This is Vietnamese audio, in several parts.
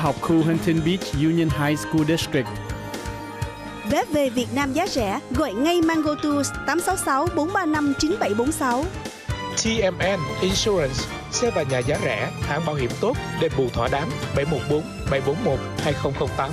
học khu Huntington Beach Union High School District. Vé về Việt Nam giá rẻ, gọi ngay Mango Tours 866 435 9746. TMN Insurance, xe và nhà giá rẻ, hãng bảo hiểm tốt, đền bù thỏa đáng 714 741 2008.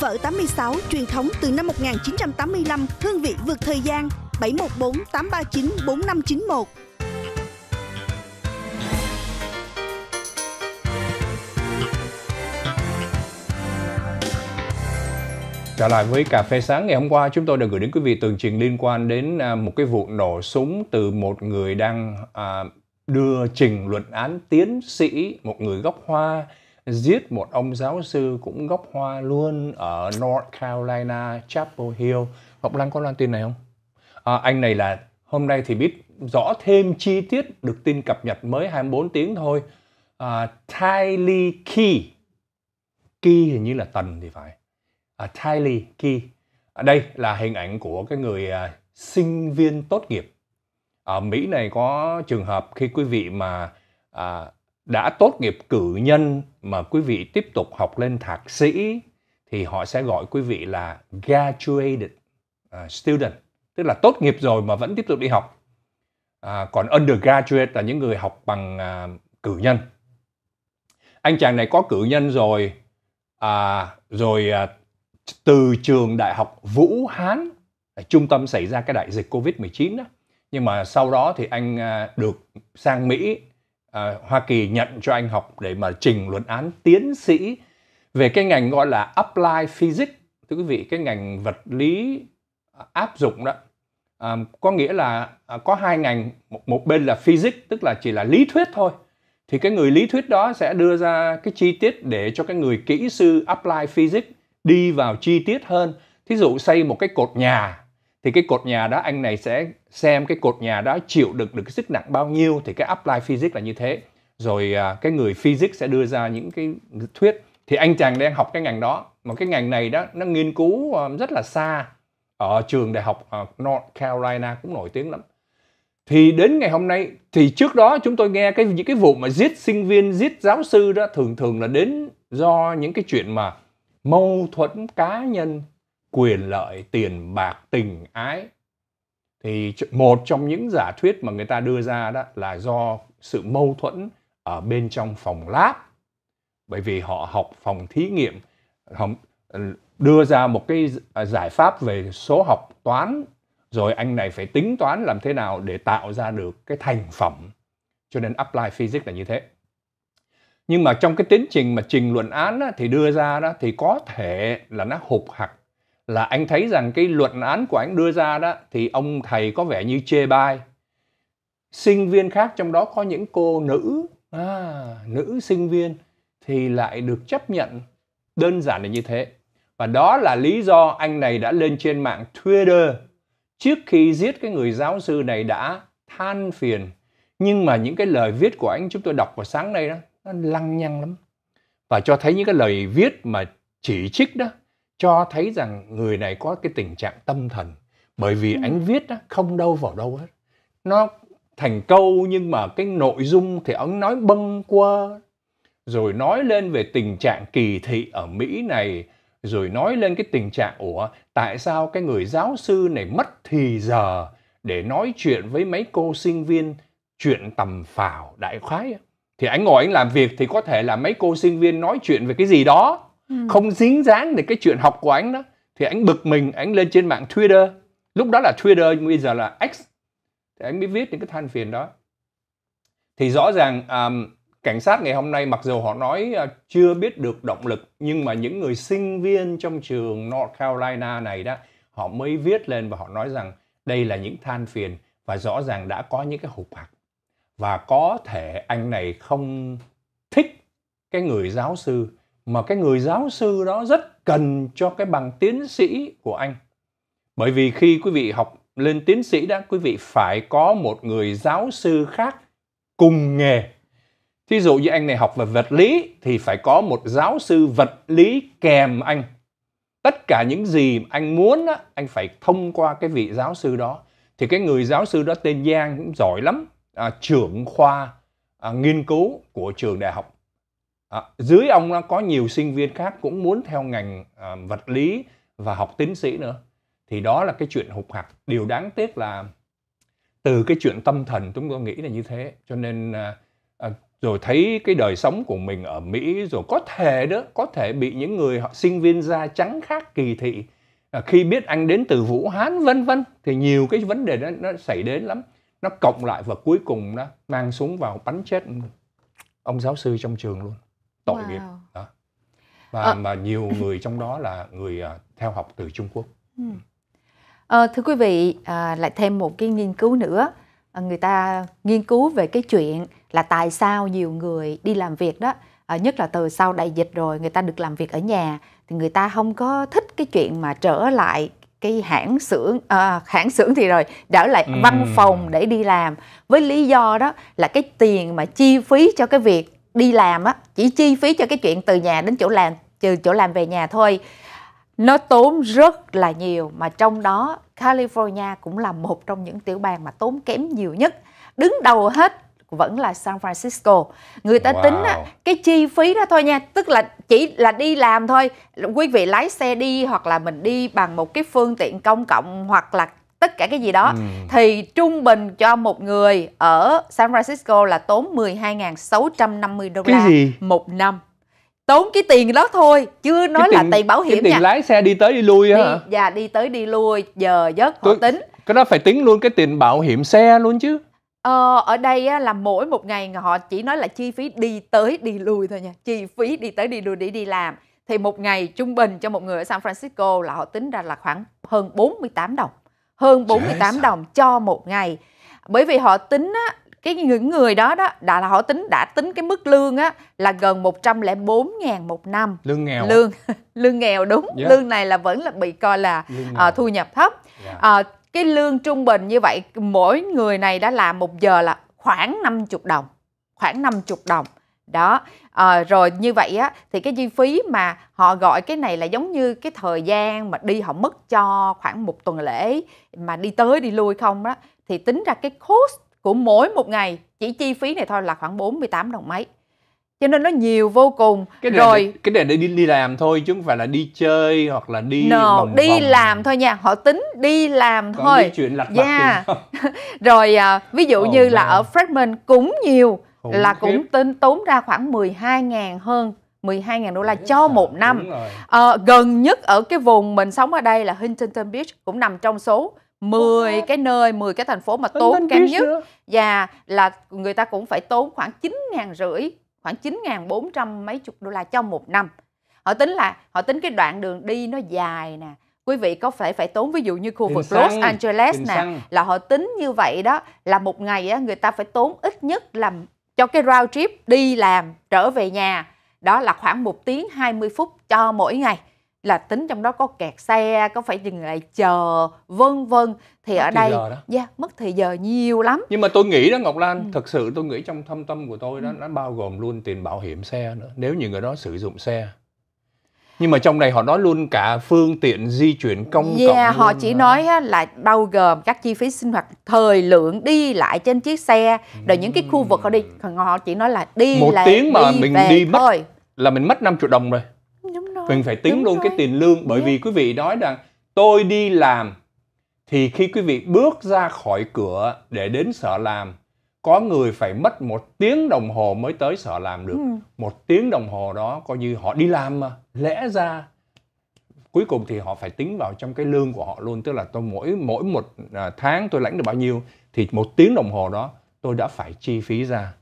Phở 86 truyền thống từ năm 1985, hương vị vượt thời gian 714 839 4591. Trở lại với cà phê sáng ngày hôm qua chúng tôi đã gửi đến quý vị tường trình liên quan đến à, một cái vụ nổ súng từ một người đang à, đưa trình luận án tiến sĩ, một người gốc Hoa giết một ông giáo sư cũng gốc Hoa luôn ở North Carolina Chapel Hill. Ngọc Lan có loan tin này không? À, anh này là hôm nay thì biết rõ thêm chi tiết được tin cập nhật mới 24 tiếng thôi. À, Tylee Key, Key hình như là tần thì phải uh, Tylee Key. Ở đây là hình ảnh của cái người uh, sinh viên tốt nghiệp. Ở à, Mỹ này có trường hợp khi quý vị mà uh, đã tốt nghiệp cử nhân mà quý vị tiếp tục học lên thạc sĩ thì họ sẽ gọi quý vị là graduated uh, student, tức là tốt nghiệp rồi mà vẫn tiếp tục đi học. Uh, còn undergraduate là những người học bằng uh, cử nhân anh chàng này có cử nhân rồi à, rồi à, từ trường đại học Vũ Hán ở à, trung tâm xảy ra cái đại dịch Covid-19 đó. Nhưng mà sau đó thì anh à, được sang Mỹ, à, Hoa Kỳ nhận cho anh học để mà trình luận án tiến sĩ về cái ngành gọi là Applied Physics. Thưa quý vị, cái ngành vật lý à, áp dụng đó. À, có nghĩa là có hai ngành, một, một bên là Physics, tức là chỉ là lý thuyết thôi. Thì cái người lý thuyết đó sẽ đưa ra cái chi tiết để cho cái người kỹ sư Applied Physics đi vào chi tiết hơn thí dụ xây một cái cột nhà thì cái cột nhà đó anh này sẽ xem cái cột nhà đó chịu đựng được cái sức nặng bao nhiêu thì cái apply physics là như thế rồi à, cái người physics sẽ đưa ra những cái thuyết thì anh chàng đang học cái ngành đó mà cái ngành này đó nó nghiên cứu à, rất là xa ở trường đại học à, North Carolina cũng nổi tiếng lắm thì đến ngày hôm nay thì trước đó chúng tôi nghe cái những cái vụ mà giết sinh viên giết giáo sư đó thường thường là đến do những cái chuyện mà mâu thuẫn cá nhân quyền lợi tiền bạc tình ái thì một trong những giả thuyết mà người ta đưa ra đó là do sự mâu thuẫn ở bên trong phòng lab bởi vì họ học phòng thí nghiệm ừ, đưa ra một cái à, giải pháp về số học toán rồi anh này phải tính toán làm thế nào để tạo ra được cái thành phẩm cho nên apply physics là như thế nhưng mà trong cái tiến trình mà trình luận án á, thì đưa ra đó thì có thể là nó hụt hặc là anh thấy rằng cái luận án của anh đưa ra đó thì ông thầy có vẻ như chê bai sinh viên khác trong đó có những cô nữ à, nữ sinh viên thì lại được chấp nhận đơn giản là như thế và đó là lý do anh này đã lên trên mạng Twitter trước khi giết cái người giáo sư này đã than phiền nhưng mà những cái lời viết của anh chúng tôi đọc vào sáng nay đó nó lăng nhăng lắm và cho thấy những cái lời viết mà chỉ trích đó cho thấy rằng người này có cái tình trạng tâm thần bởi vì ừ. anh viết đó, không đâu vào đâu hết nó thành câu nhưng mà cái nội dung thì ông nói bâng quơ rồi nói lên về tình trạng kỳ thị ở Mỹ này rồi nói lên cái tình trạng ủa tại sao cái người giáo sư này mất thì giờ để nói chuyện với mấy cô sinh viên chuyện tầm phào đại khái thì anh ngồi anh làm việc thì có thể là mấy cô sinh viên nói chuyện về cái gì đó ừ. không dính dáng đến cái chuyện học của anh đó thì anh bực mình anh lên trên mạng Twitter lúc đó là Twitter nhưng bây giờ là X thì anh mới viết những cái than phiền đó thì rõ ràng um, cảnh sát ngày hôm nay mặc dù họ nói uh, chưa biết được động lực nhưng mà những người sinh viên trong trường North Carolina này đó họ mới viết lên và họ nói rằng đây là những than phiền và rõ ràng đã có những cái hộp hạt và có thể anh này không thích cái người giáo sư mà cái người giáo sư đó rất cần cho cái bằng tiến sĩ của anh bởi vì khi quý vị học lên tiến sĩ đã quý vị phải có một người giáo sư khác cùng nghề thí dụ như anh này học về vật lý thì phải có một giáo sư vật lý kèm anh tất cả những gì anh muốn anh phải thông qua cái vị giáo sư đó thì cái người giáo sư đó tên giang cũng giỏi lắm à, trưởng khoa à, nghiên cứu của trường đại học. À, dưới ông nó có nhiều sinh viên khác cũng muốn theo ngành à, vật lý và học tiến sĩ nữa. Thì đó là cái chuyện hụt hạc. Điều đáng tiếc là từ cái chuyện tâm thần chúng tôi nghĩ là như thế. Cho nên à, à, rồi thấy cái đời sống của mình ở Mỹ rồi có thể đó, có thể bị những người họ sinh viên da trắng khác kỳ thị à, khi biết anh đến từ Vũ Hán vân vân thì nhiều cái vấn đề đó nó xảy đến lắm nó cộng lại và cuối cùng nó mang súng vào bắn chết ông giáo sư trong trường luôn tội wow. nghiệp đó và à. mà nhiều người trong đó là người uh, theo học từ Trung Quốc à, thưa quý vị à, lại thêm một cái nghiên cứu nữa à, người ta nghiên cứu về cái chuyện là tại sao nhiều người đi làm việc đó à, nhất là từ sau đại dịch rồi người ta được làm việc ở nhà thì người ta không có thích cái chuyện mà trở lại cái hãng xưởng à, hãng xưởng thì rồi trở lại ừ. văn phòng để đi làm với lý do đó là cái tiền mà chi phí cho cái việc đi làm á chỉ chi phí cho cái chuyện từ nhà đến chỗ làm trừ chỗ làm về nhà thôi nó tốn rất là nhiều mà trong đó California cũng là một trong những tiểu bang mà tốn kém nhiều nhất đứng đầu hết vẫn là San Francisco. Người ta wow. tính á, cái chi phí đó thôi nha, tức là chỉ là đi làm thôi. Quý vị lái xe đi hoặc là mình đi bằng một cái phương tiện công cộng hoặc là tất cả cái gì đó ừ. thì trung bình cho một người ở San Francisco là tốn 12.650 đô la một năm tốn cái tiền đó thôi chưa nói tiền, là tiền bảo hiểm cái tiền nha. lái xe đi tới đi lui đi, hả dạ đi tới đi lui giờ giấc họ tính cái đó phải tính luôn cái tiền bảo hiểm xe luôn chứ Ờ, ở đây á, là mỗi một ngày họ chỉ nói là chi phí đi tới đi lui thôi nha, chi phí đi tới đi lui để đi làm. Thì một ngày trung bình cho một người ở San Francisco là họ tính ra là khoảng hơn 48 đồng. Hơn 48 Trời đồng cho một ngày. Bởi vì họ tính á, cái những người đó đó đã là họ tính đã tính cái mức lương á là gần 104 ngàn một năm. Lương nghèo. À? Lương lương nghèo đúng. Yeah. Dạ. Lương này là vẫn là bị coi là uh, thu nhập thấp. Yeah. Dạ. Uh, ờ, cái lương trung bình như vậy mỗi người này đã làm một giờ là khoảng 50 đồng khoảng 50 đồng đó à, rồi như vậy á thì cái chi phí mà họ gọi cái này là giống như cái thời gian mà đi họ mất cho khoảng một tuần lễ mà đi tới đi lui không đó thì tính ra cái cost của mỗi một ngày chỉ chi phí này thôi là khoảng 48 đồng mấy cho nên nó nhiều vô cùng cái đề, rồi cái này để đi đi làm thôi chứ không phải là đi chơi hoặc là đi no, vòng đi vòng. làm thôi nha họ tính đi làm Còn thôi chuyện lặt yeah. rồi à, ví dụ oh, như man. là ở Fredman cũng nhiều Khủng là khiếp. cũng tính tốn ra khoảng 12.000 hơn 12.000 đô la cho một năm à, gần nhất ở cái vùng mình sống ở đây là Huntington Beach cũng nằm trong số 10 cái nơi, 10 cái thành phố mà tốn kém nhất Và là người ta cũng phải tốn khoảng 9 ngàn rưỡi khoảng 9.400 mấy chục đô la cho một năm. Họ tính là họ tính cái đoạn đường đi nó dài nè, quý vị có phải phải tốn ví dụ như khu vực Los Angeles nè là họ tính như vậy đó là một ngày á, người ta phải tốn ít nhất làm cho cái round trip đi làm trở về nhà đó là khoảng 1 tiếng 20 phút cho mỗi ngày là tính trong đó có kẹt xe có phải dừng lại chờ vân vân thì mất ở đây dạ yeah, mất thời giờ nhiều lắm nhưng mà tôi nghĩ đó ngọc lan ừ. thực sự tôi nghĩ trong thâm tâm của tôi đó ừ. nó bao gồm luôn tiền bảo hiểm xe nữa nếu như người đó sử dụng xe nhưng mà trong này họ nói luôn cả phương tiện di chuyển công yeah, cộng họ chỉ đó. nói là bao gồm các chi phí sinh hoạt thời lượng đi lại trên chiếc xe rồi những cái khu vực họ đi ừ. họ chỉ nói là đi một là tiếng mà đi mình về đi mất thôi. là mình mất 5 triệu đồng rồi mình phải tính Đúng luôn rồi. cái tiền lương bởi yeah. vì quý vị nói rằng tôi đi làm thì khi quý vị bước ra khỏi cửa để đến sở làm có người phải mất một tiếng đồng hồ mới tới sở làm được ừ. một tiếng đồng hồ đó coi như họ đi làm mà lẽ ra cuối cùng thì họ phải tính vào trong cái lương của họ luôn tức là tôi mỗi mỗi một à, tháng tôi lãnh được bao nhiêu thì một tiếng đồng hồ đó tôi đã phải chi phí ra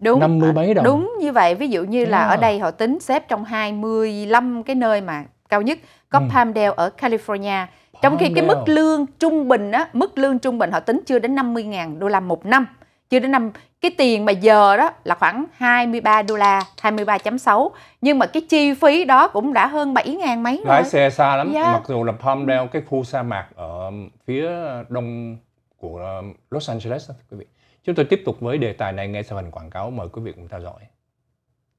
đúng 50 à, mấy đồng đúng như vậy ví dụ như là ở đây họ tính xếp trong 25 cái nơi mà cao nhất có ừ. Palmdale ở California Palm trong khi cái mức lương trung bình á mức lương trung bình họ tính chưa đến 50.000 đô la một năm chưa đến năm cái tiền mà giờ đó là khoảng 23 đô la 23.6 nhưng mà cái chi phí đó cũng đã hơn 7 ngàn mấy rồi lái xe xa lắm yeah. mặc dù là Palmdale cái khu sa mạc ở phía đông của Los Angeles đó, quý vị Chúng tôi tiếp tục với đề tài này ngay sau phần quảng cáo. Mời quý vị cùng theo dõi.